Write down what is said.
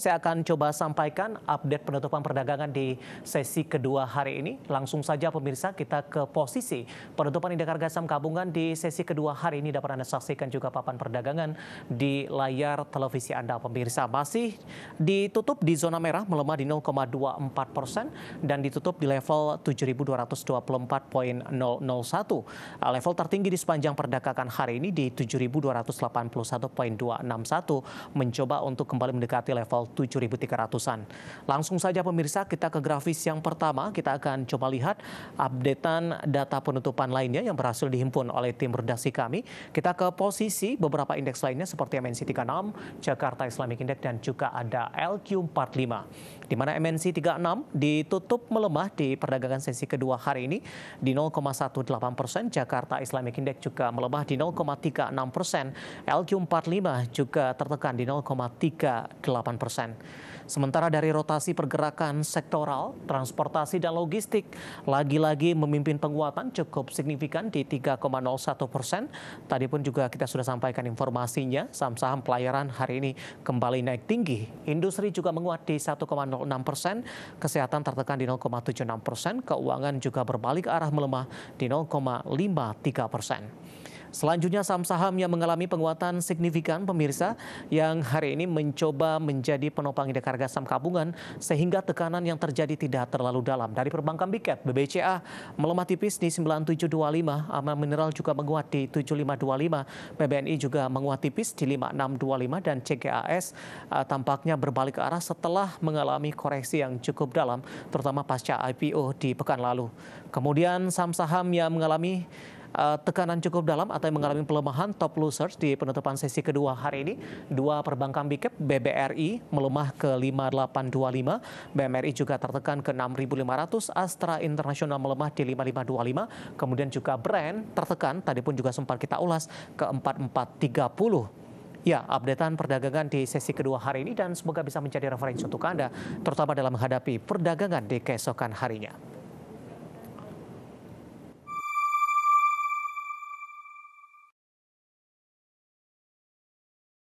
Saya akan coba sampaikan update penutupan perdagangan di sesi kedua hari ini. Langsung saja pemirsa kita ke posisi penutupan indeks harga saham gabungan di sesi kedua hari ini dapat Anda saksikan juga papan perdagangan di layar televisi Anda pemirsa. Masih ditutup di zona merah melemah di 0,24 persen dan ditutup di level 7.224.001. Level tertinggi di sepanjang perdagangan hari ini di 7.281.261 mencoba untuk kembali mendekati level 7.300-an. Langsung saja pemirsa kita ke grafis yang pertama. Kita akan coba lihat updatean data penutupan lainnya yang berhasil dihimpun oleh tim redaksi kami. Kita ke posisi beberapa indeks lainnya seperti MNC 36, Jakarta Islamic Index dan juga ada LQ45. Di mana MNC 36 ditutup melemah di perdagangan sesi kedua hari ini di 0,18 persen. Jakarta Islamic Index juga melemah di 0,36 persen. LQ45 juga tertekan di 0,38 persen persen. Sementara dari rotasi pergerakan sektoral, transportasi dan logistik lagi-lagi memimpin penguatan cukup signifikan di 3,01 persen. Tadi pun juga kita sudah sampaikan informasinya, saham-saham pelayaran hari ini kembali naik tinggi. Industri juga menguat di 1,06 persen, kesehatan tertekan di 0,76 persen, keuangan juga berbalik arah melemah di 0,53 persen. Selanjutnya saham-saham yang mengalami penguatan signifikan pemirsa yang hari ini mencoba menjadi penopang indeks harga saham gabungan sehingga tekanan yang terjadi tidak terlalu dalam. Dari perbankan Biket, BBCA melemah tipis di 9725, Amal Mineral juga menguat di 7525, PBNI juga menguat tipis di 5625 dan CGAS uh, eh, tampaknya berbalik ke arah setelah mengalami koreksi yang cukup dalam terutama pasca IPO di pekan lalu. Kemudian saham-saham yang mengalami uh, tekanan cukup dalam atau yang mengalami pelemahan top losers di penutupan sesi kedua hari ini. Dua perbankan big cap e BBRI melemah ke 5825, BMRI juga tertekan ke 6500, Astra Internasional melemah di 5525, kemudian juga Brand tertekan tadi pun juga sempat kita ulas ke 4430. Ya, updatean perdagangan di sesi kedua hari ini dan semoga bisa menjadi referensi untuk Anda, terutama dalam menghadapi perdagangan di keesokan harinya.